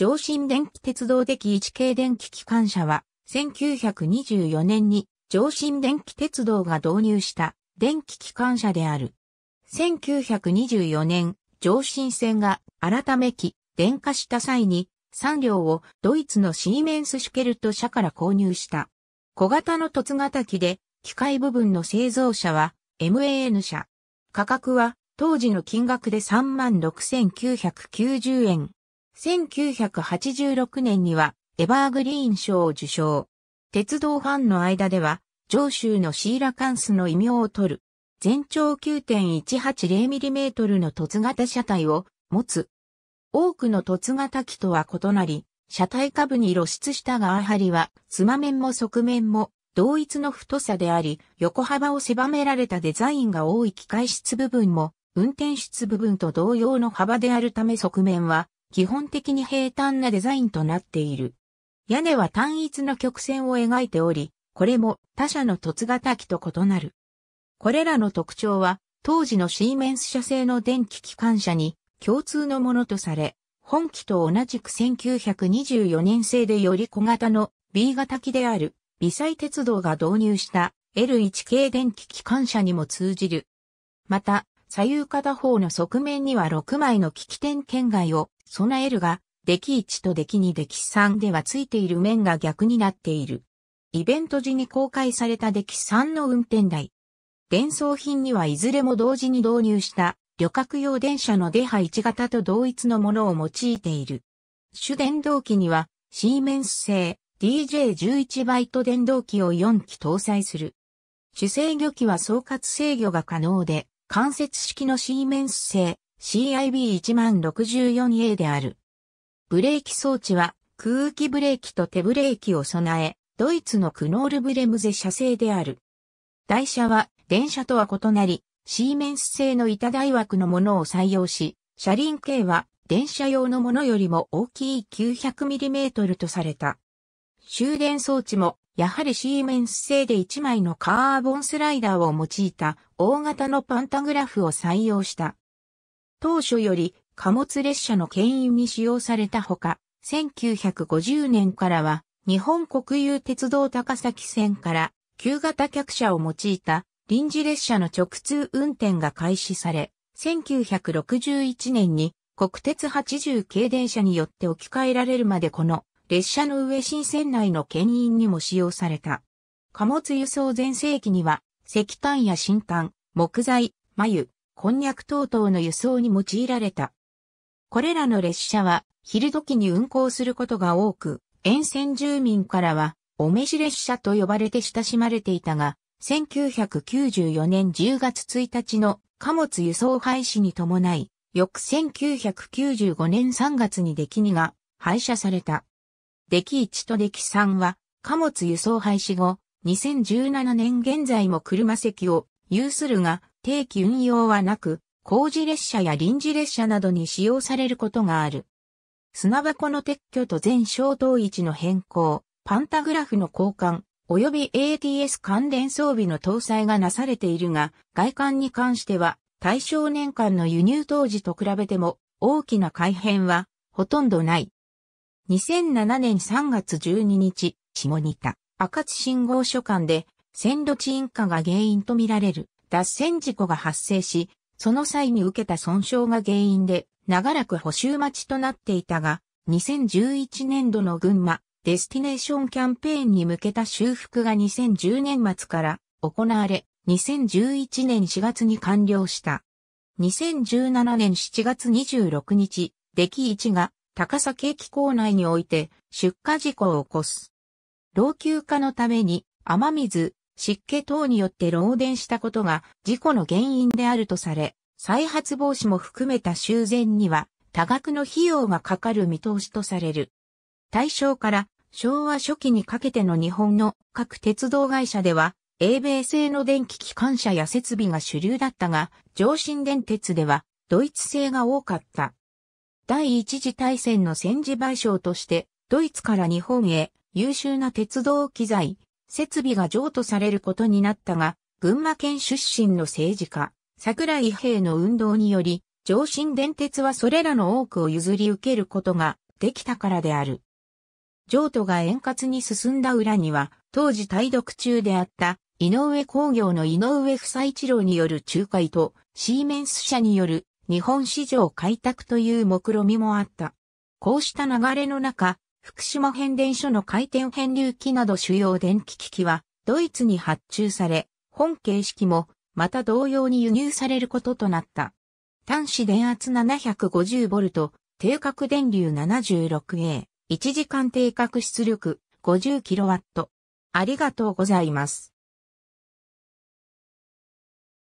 上新電気鉄道的1系電気機関車は、1924年に上新電気鉄道が導入した電気機関車である。1924年、上新線が改め機、電化した際に、3両をドイツのシーメンスシュケルト社から購入した。小型の凸型機で、機械部分の製造者は MAN 社。価格は当時の金額で36,990円。1986年にはエバーグリーン賞を受賞。鉄道ファンの間では、上州のシーラカンスの異名を取る。全長 9.180mm の凸型車体を持つ。多くの凸型機とは異なり、車体下部に露出したガーハリは、ま面も側面も同一の太さであり、横幅を狭められたデザインが多い機械室部分も、運転室部分と同様の幅であるため側面は、基本的に平坦なデザインとなっている。屋根は単一の曲線を描いており、これも他社の凸型機と異なる。これらの特徴は、当時のシーメンス社製の電気機関車に共通のものとされ、本機と同じく1924年製でより小型の B 型機である、微細鉄道が導入した L1 系電気機関車にも通じる。また、左右片方の側面には6枚の利き点圏外を備えるが、出来1と出来2出来3ではついている面が逆になっている。イベント時に公開された出来3の運転台。伝送品にはいずれも同時に導入した旅客用電車の出波1型と同一のものを用いている。主電動機にはシーメンス製 DJ11 バイト電動機を4機搭載する。主制御機は総括制御が可能で、間接式のシーメンス製 CIB1064A である。ブレーキ装置は空気ブレーキと手ブレーキを備え、ドイツのクノールブレムゼ社製である。台車は電車とは異なり、シーメンス製の板台枠のものを採用し、車輪径は電車用のものよりも大きい 900mm とされた。終電装置も、やはりシーメンス製で1枚のカーボンスライダーを用いた大型のパンタグラフを採用した。当初より貨物列車の牽引に使用されたほか、1950年からは日本国有鉄道高崎線から旧型客車を用いた臨時列車の直通運転が開始され、1961年に国鉄80系電車によって置き換えられるまでこの列車の上新線内の牽引にも使用された。貨物輸送全盛期には、石炭や新炭、木材、眉、こんにゃく等々の輸送に用いられた。これらの列車は、昼時に運行することが多く、沿線住民からは、お召し列車と呼ばれて親しまれていたが、1994年10月1日の貨物輸送廃止に伴い、翌1995年3月に出来にが廃車された。出来1と出来3は、貨物輸送廃止後、2017年現在も車席を有するが、定期運用はなく、工事列車や臨時列車などに使用されることがある。砂箱の撤去と全消灯位置の変更、パンタグラフの交換、及び ATS 関連装備の搭載がなされているが、外観に関しては、対象年間の輸入当時と比べても、大きな改変は、ほとんどない。2007年3月12日、下仁田、赤津信号所間で、線路沈下が原因とみられる脱線事故が発生し、その際に受けた損傷が原因で、長らく補修待ちとなっていたが、2011年度の群馬、デスティネーションキャンペーンに向けた修復が2010年末から行われ、2011年4月に完了した。2017年7月26日、出来1が高崎駅構内において出火事故を起こす。老朽化のために雨水、湿気等によって漏電したことが事故の原因であるとされ、再発防止も含めた修繕には多額の費用がかかる見通しとされる。大正から昭和初期にかけての日本の各鉄道会社では、英米製の電気機関車や設備が主流だったが、上信電鉄ではドイツ製が多かった。第一次大戦の戦時賠償として、ドイツから日本へ優秀な鉄道機材、設備が譲渡されることになったが、群馬県出身の政治家、桜井平の運動により、上新電鉄はそれらの多くを譲り受けることができたからである。譲渡が円滑に進んだ裏には、当時対読中であった井上工業の井上夫妻一郎による仲介と、シーメンス社による日本市場開拓という目論みもあった。こうした流れの中、福島変電所の回転変流機など主要電気機器はドイツに発注され、本形式もまた同様に輸入されることとなった。端子電圧 750V、定格電流 76A、1時間定格出力 50kW。ありがとうございます。